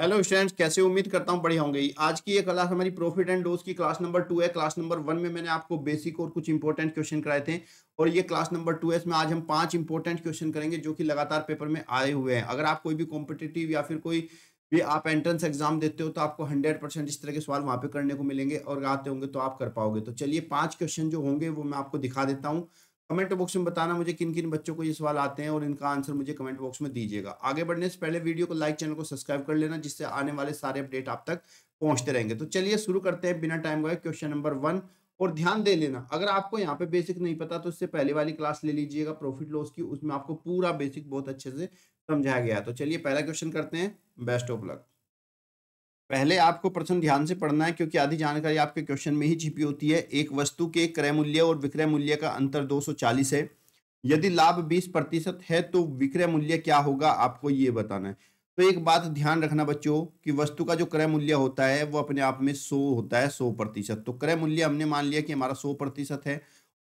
hello students कैसे उम्मीद करता हूँ बढ़िया होंगे आज की ये क्लास हमारी प्रॉफिट एंड लॉस की क्लास नंबर टू है क्लास नंबर वन में मैंने आपको बेसिक और कुछ इंपॉर्टेंट क्वेश्चन कराए थे और ये क्लास नंबर टू है इसमें आज हम पांच इंपॉर्टेंट क्वेश्चन करेंगे जो कि लगातार पेपर में आए हुए हैं अगर आप कोई भी कॉम्पिटेटिव या फिर कोई भी आप एंट्रेंस एग्जाम देते हो तो आपको हंड्रेड परसेंट इस तरह के सवाल वहाँ पे करने को मिलेंगे और आते होंगे तो आप कर पाओगे तो चलिए पाँच क्वेश्चन जो होंगे वो मैं आपको दिखा देता हूँ कमेंट बॉक्स में बताना मुझे किन किन बच्चों को ये सवाल आते हैं और इनका आंसर मुझे कमेंट बॉक्स में दीजिएगा आगे बढ़ने से पहले वीडियो को लाइक चैनल को सब्सक्राइब कर लेना जिससे आने वाले सारे अपडेट आप तक पहुंचते रहेंगे तो चलिए शुरू करते हैं बिना टाइम गए क्वेश्चन नंबर वन और ध्यान दे लेना अगर आपको यहाँ पे बेसिक नहीं पता तो इससे पहले वाली क्लास ले लीजिएगा प्रॉफिट लॉस की उसमें आपको पूरा बेसिक बहुत अच्छे से समझाया गया तो चलिए पहला क्वेश्चन करते हैं बेस्ट ऑफ लक पहले आपको प्रश्न ध्यान से पढ़ना है क्योंकि आधी जानकारी आपके क्वेश्चन में ही छिपी होती है एक वस्तु के क्रय मूल्य और विक्रय मूल्य का अंतर 240 है यदि लाभ 20 प्रतिशत है तो विक्रय मूल्य क्या होगा आपको ये बताना है तो एक बात ध्यान रखना बच्चों कि वस्तु का जो क्रय मूल्य होता है वो अपने आप में सौ होता है सौ प्रतिशत तो क्रय मूल्य हमने मान लिया कि हमारा सौ प्रतिशत है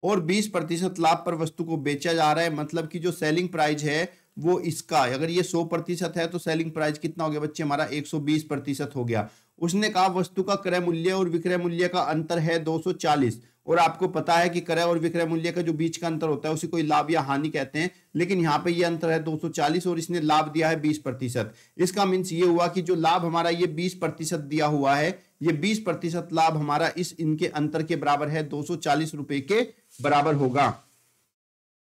और बीस प्रतिशत लाभ पर वस्तु को बेचा जा रहा है मतलब कि जो सेलिंग प्राइस है वो इसका अगर ये सौ प्रतिशत है तो सेलिंग प्राइस कितना हो गया बच्चे हमारा एक सौ बीस प्रतिशत हो गया उसने कहा वस्तु का क्रय मूल्य और विक्रय मूल्य का अंतर है 240 और आपको पता है कि क्रय और विक्रय मूल्य का जो बीच का अंतर होता है उसे कोई लाभ या हानि कहते हैं लेकिन यहाँ पे ये अंतर है 240 और इसने लाभ दिया है 20 प्रतिशत इसका मीन्स ये हुआ कि जो लाभ हमारा ये 20 प्रतिशत दिया हुआ है ये 20 प्रतिशत लाभ हमारा इस इनके अंतर के बराबर है दो सौ रुपए के बराबर होगा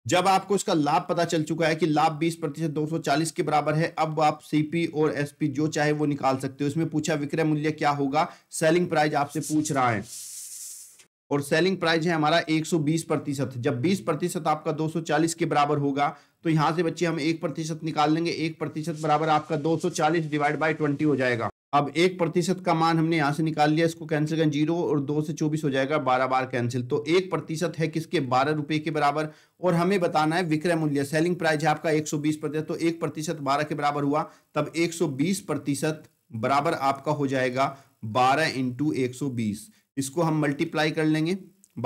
जब आपको इसका लाभ पता चल चुका है कि लाभ 20 प्रतिशत दो के बराबर है अब आप सीपी और एसपी जो चाहे वो निकाल सकते हो इसमें पूछा विक्रय मूल्य क्या होगा सेलिंग प्राइस आपसे पूछ रहा है और सेलिंग प्राइस है हमारा 120 प्रतिशत जब 20 प्रतिशत आपका 240 के बराबर होगा तो यहां से बच्चे हम एक प्रतिशत निकाल लेंगे एक प्रतिशत बराबर आपका 240 डिवाइड बाई ट्वेंटी हो जाएगा अब एक प्रतिशत का मान हमने यहाँ से निकाल लिया इसको कैंसिल करें जीरो और दो से चौबीस हो जाएगा बारह बार कैंसिल तो एक प्रतिशत है किसके बारह रुपए के बराबर और हमें बताना है विक्रय मूल्य सेलिंग प्राइस है आपका एक सौ बीस प्रतिशत तो एक प्रतिशत बारह के बराबर हुआ तब एक सौ बीस प्रतिशत बराबर आपका हो जाएगा बारह इंटू एक सौ बीस इसको हम मल्टीप्लाई कर लेंगे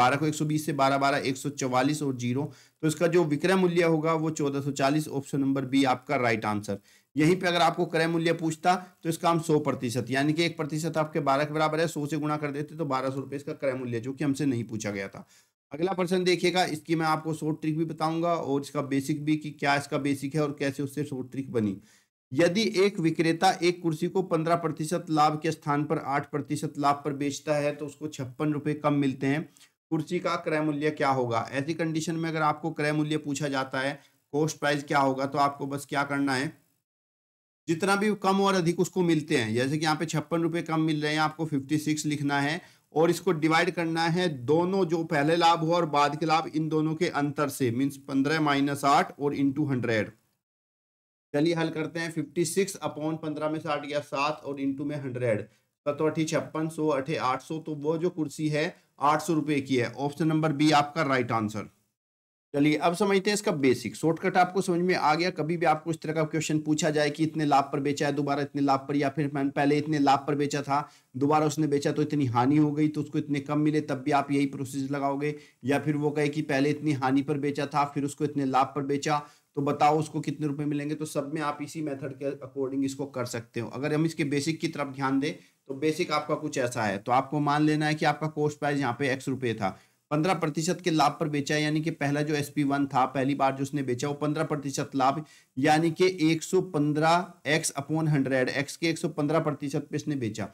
बारह को एक सौ बीस से बारह बारह एक सौ चवालीस और जीरो तो इसका जो विक्रय मूल्य होगा वो चौदह सौ चालीस ऑप्शन नंबर बी आपका राइट आंसर यहीं पे अगर आपको क्रय मूल्य पूछता तो इसका हम सौ प्रतिशत यानी कि एक प्रतिशत आपके बारह के बराबर है सौ से गुणा कर देते तो बारह सौ रुपये इसका क्रय मूल्य जो कि हमसे नहीं पूछा गया था अगला प्रश्न देखिएगा इसकी मैं आपको शॉर्ट ट्रिक भी बताऊंगा और इसका बेसिक भी कि क्या इसका बेसिक है और कैसे उससे शॉर्ट ट्रिक बनी यदि एक विक्रेता एक कुर्सी को पंद्रह प्रतिशत लाभ के स्थान पर आठ प्रतिशत लाभ पर बेचता है तो उसको छप्पन रुपये कम मिलते हैं कुर्सी का क्रय मूल्य क्या होगा ऐसी कंडीशन में अगर आपको क्रय मूल्य पूछा जाता है कॉस्ट प्राइस क्या होगा तो आपको बस क्या करना है जितना भी कम और अधिक उसको मिलते हैं जैसे कि यहाँ पे छप्पन रुपये कम मिल रहे हैं आपको फिफ्टी सिक्स लिखना है और इसको डिवाइड करना है दोनों जो पहले लाभ हुआ और बाद के लाभ इन दोनों के अंतर से मीन्स पंद्रह माइनस आठ और इंटू हंड्रेड चलिए हल करते हैं फिफ्टी सिक्स अपॉन पंद्रह में साठ या गया सात और इंटू में हंड्रेड सतो अठी छप्पन सौ अठे आठ सौ तो वो जो कुर्सी है आठ सौ रुपये की है ऑप्शन नंबर बी आपका राइट आंसर चलिए अब समझते हैं इसका बेसिक शॉर्टकट आपको समझ में आ गया कभी भी आपको इस तरह का क्वेश्चन पूछा जाए कि इतने लाभ पर बेचा है दोबारा इतने लाभ पर या फिर मैंने पहले इतने लाभ पर बेचा था दोबारा उसने बेचा तो इतनी हानि हो गई तो उसको इतने कम मिले तब भी आप यही प्रोसेस लगाओगे या फिर वो कहे कि पहले इतनी हानि पर बेचा था फिर उसको इतने लाभ पर बेचा तो बताओ उसको कितने रुपए मिलेंगे तो सब में आप इसी मेथड के अकॉर्डिंग इसको कर सकते हो अगर हम इसके बेसिक की तरफ ध्यान दें तो बेसिक आपका कुछ ऐसा है तो आपको मान लेना है कि आपका कोस्ट प्राइस यहाँ पे एक्स रुपये था पंद्रह प्रतिशत के लाभ पर बेचा यानी कि पहला जो एस पी वन था पहली बार जो उसने बेचा वो पंद्रह प्रतिशत लाभ यानी कि एक सौ पंद्रह एक्स अपॉन हंड्रेड एक्स के एक सौ पंद्रह प्रतिशत पे इसने बेचा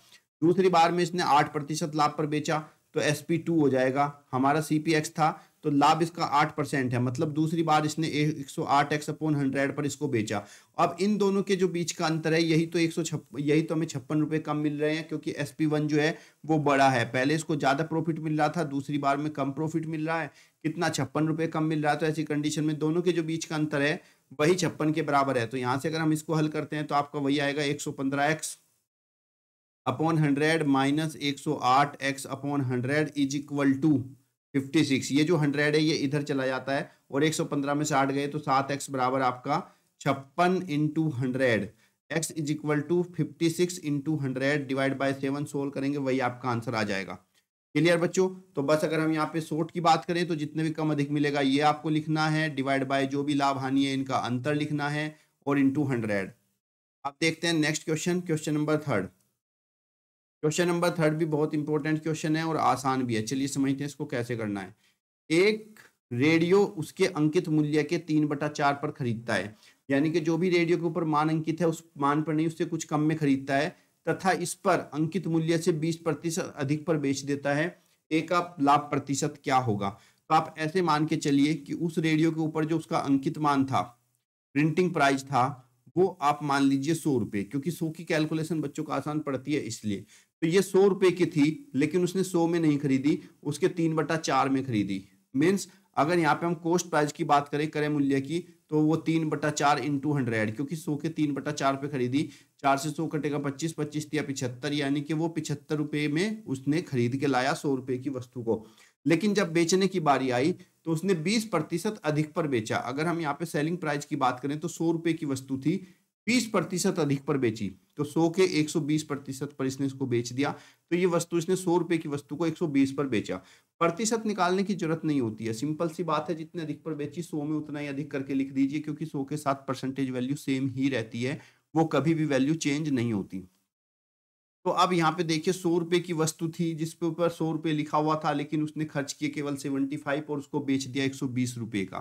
दूसरी बार में इसने आठ प्रतिशत लाभ पर बेचा तो एस पी टू हो जाएगा हमारा सीपीएक्स था तो लाभ इसका आठ परसेंट है मतलब दूसरी बार इसने एक सौ आठ एक्स अपॉन हंड्रेड पर इसको बेचा अब इन दोनों के जो बीच का अंतर है यही तो एक सौ छप्पन यही तो हमें छप्पन रुपये कम मिल रहे हैं क्योंकि एस पी वन जो है वो बड़ा है पहले इसको ज़्यादा प्रॉफिट मिल रहा था दूसरी बार में कम प्रॉफिट मिल रहा है कितना छप्पन रुपये कम मिल रहा है तो ऐसी कंडीशन में दोनों के जो बीच का अंतर है वही छप्पन के बराबर है तो यहाँ से अगर हम इसको हल करते हैं तो आपका वही आएगा एक सौ पंद्रह एक्स अपॉन हंड्रेड माइनस एक सौ आठ x upon hundred is equal to fifty six ये जो हंड्रेड है ये इधर चला जाता है और एक सौ पंद्रह में से आठ गए तो सात एक्स बराबर आपका छप्पन into hundred x is equal to fifty six into hundred divide by seven solve करेंगे वही आपका आंसर आ जाएगा क्लियर बच्चों तो बस अगर हम यहाँ पे सोट की बात करें तो जितने भी कम अधिक मिलेगा ये आपको लिखना है डिवाइड बाय जो भी लाभ हानि है इनका अंतर लिखना है और इंटू हंड्रेड अब देखते हैं next question question number third question number third भी बहुत इंपॉर्टेंट क्वेश्चन है और आसान भी है चलिए समझते हैं इसको कैसे करना है एक रेडियो उसके अंकित मूल्य के तीन बटा चार पर खरीदता है यानी कि जो भी रेडियो के ऊपर मान अंकित है उस मान पर नहीं उससे कुछ कम में खरीदता है तथा इस पर अंकित मूल्य से बीस प्रतिशत अधिक पर बेच देता है एक आप लाभ प्रतिशत क्या होगा तो आप ऐसे मान के चलिए कि उस रेडियो के ऊपर जो उसका अंकित मान था प्रिंटिंग प्राइस था वो आप मान लीजिए सौ रुपए क्योंकि सौ की कैलकुलेशन बच्चों को आसान पड़ती है इसलिए तो ये सौ रुपए की थी लेकिन उसने सौ में नहीं खरीदी उसके तीन बटा चार में खरीदी मीन्स अगर यहाँ पे हम कोस्ट प्राइस की बात करें क्रय मूल्य की तो वो तीन बटा चार इंटू हंड्रेड क्योंकि सौ के तीन बटा चार पे खरीदी चार से सौ कटेगा पच्चीस पच्चीस या पिछहत्तर यानी कि वो पिछहत्तर रुपये में उसने खरीद के लाया सौ रुपये की वस्तु को लेकिन जब बेचने की बारी आई तो उसने बीस प्रतिशत अधिक पर बेचा अगर हम यहाँ पे सेलिंग प्राइस की बात करें तो सौ रुपये की वस्तु थी बीस प्रतिशत अधिक पर बेची तो सौ के एक सौ बीस प्रतिशत पर इसने इसको बेच दिया तो ये वस्तु इसने सौ रुपए की वस्तु को एक सौ बीस पर बेचा प्रतिशत निकालने की जरूरत नहीं होती है सिंपल सी बात है जितने अधिक पर बेची सौ में उतना ही अधिक करके लिख दीजिए क्योंकि सौ के साथ परसेंटेज वैल्यू सेम ही रहती है वो कभी भी वैल्यू चेंज नहीं होती तो अब यहाँ पे देखिए सौ रुपए की वस्तु थी जिसके ऊपर सौ रुपए लिखा हुआ था लेकिन उसने खर्च किए केवल सेवेंटी फाइव और उसको बेच दिया एक सौ बीस रुपये का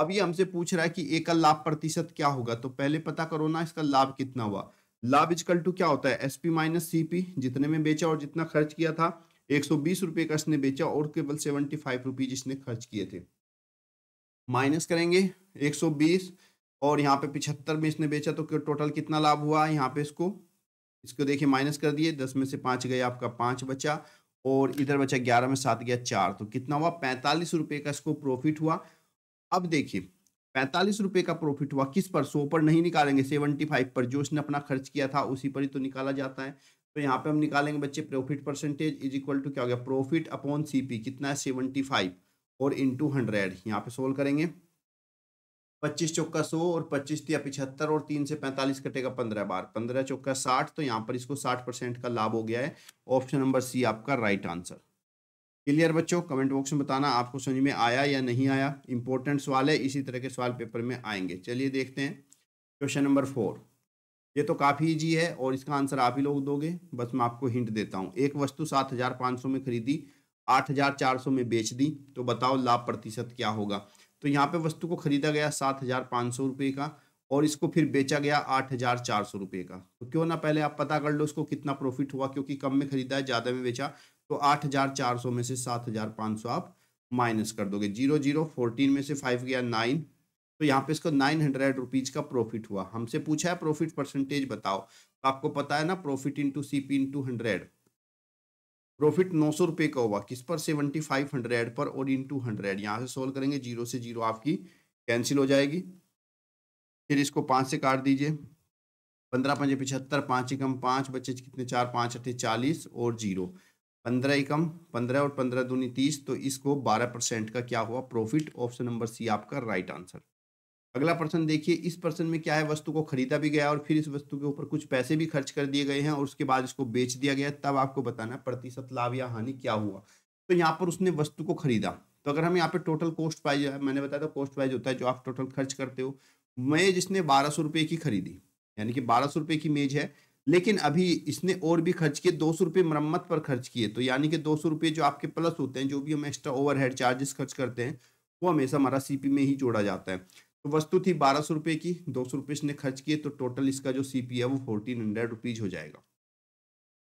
अभी हमसे पूछ रहा है कि एकल लाभ प्रतिशत क्या होगा तो पहले पता करो ना इसका लाभ कितना हुआ लाभ इजकल टू क्या होता है S P minus C P जितने में बेचा और जितना खर्च किया था एक सौ बीस रुपए का इसने बेचा और केवल सेवेंटी फाइव रुपीज इसने खर्च किए थे माइनस करेंगे एक सौ बीस और यहाँ पे पिछहत्तर में इसने बेचा तो टोटल कितना लाभ हुआ यहाँ पे इसको इसको देखिए माइनस कर दिए दस में से पाँच गए आपका पाँच बचा और इधर बचा ग्यारह में सात गया चार तो कितना हुआ पैंतालीस रुपये का इसको प्रॉफिट हुआ अब देखिए पैंतालीस रुपए का प्रॉफिट हुआ किस पर सो पर नहीं निकालेंगे सेवेंटी फाइव पर जो उसने अपना खर्च किया था उसी पर ही तो निकाला जाता है तो यहाँ पे हम निकालेंगे बच्चे profit percentage is equal to क्या हो गया प्रॉफिट अपॉन सीपी कितना है सेवेंटी फाइव और इन टू हंड्रेड यहाँ पे सोल्व करेंगे पच्चीस चौका सौ और पच्चीस दिया पिछहत्तर और तीन से पैंतालीस कटेगा पंद्रह बार पंद्रह चौका साठ तो यहाँ पर इसको साठ परसेंट का लाभ हो गया है ऑप्शन नंबर सी आपका राइट आंसर क्लियर बच्चों कमेंट बॉक्स में बताना आपको समझ में आया या नहीं आया इंपॉर्टेंट सवाल है इसी तरह के सवाल पेपर में आएंगे चलिए देखते हैं क्वेश्चन नंबर फोर ये तो काफ़ी ईजी है और इसका आंसर आप ही लोग दोगे बस मैं आपको हिंट देता हूँ एक वस्तु सात हजार पाँच सौ में खरीदी आठ हजार चार सौ में बेच दी तो बताओ लाभ प्रतिशत क्या होगा तो यहाँ पे वस्तु को खरीदा गया सात हजार पाँच सौ रुपये का और इसको फिर बेचा गया आठ हजार चार सौ रुपये का तो क्यों ना पहले आप पता कर लो इसको कितना प्रॉफिट हुआ क्योंकि कम में खरीदा है ज़्यादा में बेचा तो आठ हजार चार सौ में से सात हजार पाँच सौ आप माइनस कर दोगे जीरो जीरो फोर्टीन में से फाइव गया नाइन तो यहाँ पे इसको नाइन हंड्रेड रुपीज़ का प्रॉफिट हुआ हमसे पूछा है प्रॉफिट परसेंटेज बताओ तो आपको पता है ना profit into C P into hundred profit नौ सौ रुपये का हुआ किस पर सेवेंटी फाइव हंड्रेड पर और टू हंड्रेड यहाँ से सोल्व करेंगे जीरो से जीरो आपकी कैंसिल हो जाएगी फिर इसको पाँच से काट दीजिए पंद्रह पंजे पिछहत्तर पाँच एकम पाँच बच्चे कितने चार पाँच अट्ठे चालीस और जीरो पंद्रह एकम पंद्रह और पंद्रह दूनी तीस तो इसको बारह परसेंट का क्या हुआ प्रॉफिट ऑप्शन नंबर सी आपका राइट आंसर अगला प्रश्न देखिए इस प्रश्न में क्या है वस्तु को खरीदा भी गया और फिर इस वस्तु के ऊपर कुछ पैसे भी खर्च कर दिए गए हैं और उसके बाद इसको बेच दिया गया तब आपको बताना प्रतिशत लाभ या हानि क्या हुआ तो यहाँ पर उसने वस्तु को खरीदा तो अगर हम यहाँ पे टोटल कॉस्ट प्राइज मैंने बताया था कॉस्ट प्राइज होता है जो आप टोटल खर्च करते हो मैं जिसने बारह सौ रुपये की खरीदी यानी कि बारह सौ रुपये की मेज है लेकिन अभी इसने और भी खर्च किए दो सौ रुपये मरम्मत पर खर्च किए तो यानी कि दो सौ रुपये जो आपके प्लस होते हैं जो भी हम एक्स्ट्रा ओवर हेड चार्जेस खर्च करते हैं वो हमेशा हमारा सीपी में ही जोड़ा जाता है तो वस्तु थी बारह सौ रुपये की दो सौ रुपये इसने खर्च किए तो टोटल इसका जो पी है वो फोर्टीन हंड्रेड रुपीज़ हो जाएगा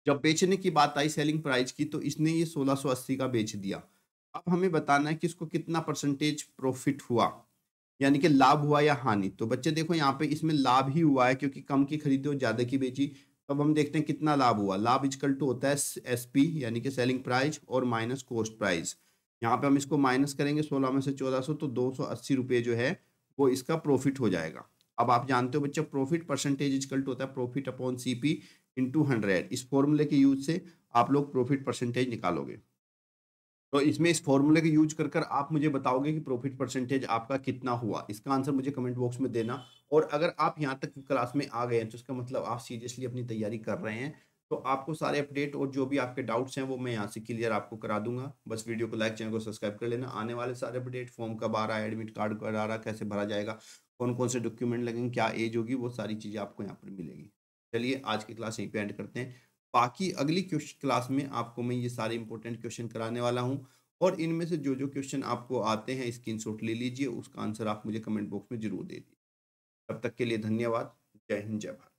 जब बेचने की बात आई सेलिंग प्राइस की तो इसने ये सोलह सौ अस्सी का बेच दिया अब हमें बताना है कि इसको कितना परसेंटेज प्रॉफिट हुआ यानी कि लाभ हुआ या हानि तो बच्चे देखो यहाँ पे इसमें लाभ ही हुआ है क्योंकि कम की खरीदी और ज़्यादा की बेची अब हम देखते हैं कितना लाभ हुआ लाभ इजकल टू होता है एस पी यानी कि सेलिंग प्राइस और माइनस कोस्ट प्राइस यहाँ पे हम इसको माइनस करेंगे सोलह में से चौदह सौ तो दो सौ अस्सी रुपये जो है वो इसका प्रॉफिट हो जाएगा अब आप जानते हो बच्चे प्रॉफिट परसेंटेज इजकल टू होता है profit upon C P hundred इस फॉर्मूले के यूज से आप लोग प्रॉफिट परसेंटेज निकालोगे तो इसमें इस फॉर्मूले का यूज कर आप मुझे बताओगे कि प्रॉफिट परसेंटेज आपका कितना हुआ इसका आंसर मुझे कमेंट बॉक्स में देना और अगर आप यहाँ तक क्लास में आ गए हैं तो इसका मतलब आप सीरियसली अपनी तैयारी कर रहे हैं तो आपको सारे अपडेट और जो भी आपके डाउट्स हैं वो मैं यहाँ से क्लियर आपको करा दूंगा बस वीडियो को लाइक चैनल को सब्सक्राइब कर लेना आने वाले सारे अपडेट फॉर्म कब आ रहा है एडमिट कार्ड कब आ रहा है कैसे भरा जाएगा कौन कौन से डॉक्यूमेंट लगेंगे क्या एज होगी वो सारी चीज़ें आपको यहाँ पर मिलेगी चलिए आज की क्लास यहीं पर एंड करते हैं बाकी अगली क्लास में आपको मैं ये सारे इंपॉर्टेंट क्वेश्चन कराने वाला हूँ और इनमें से जो जो क्वेश्चन आपको आते हैं स्क्रीनशॉट ले लीजिए उसका आंसर आप मुझे कमेंट बॉक्स में जरूर दे दीजिए तब तक के लिए धन्यवाद जय हिंद जय भारत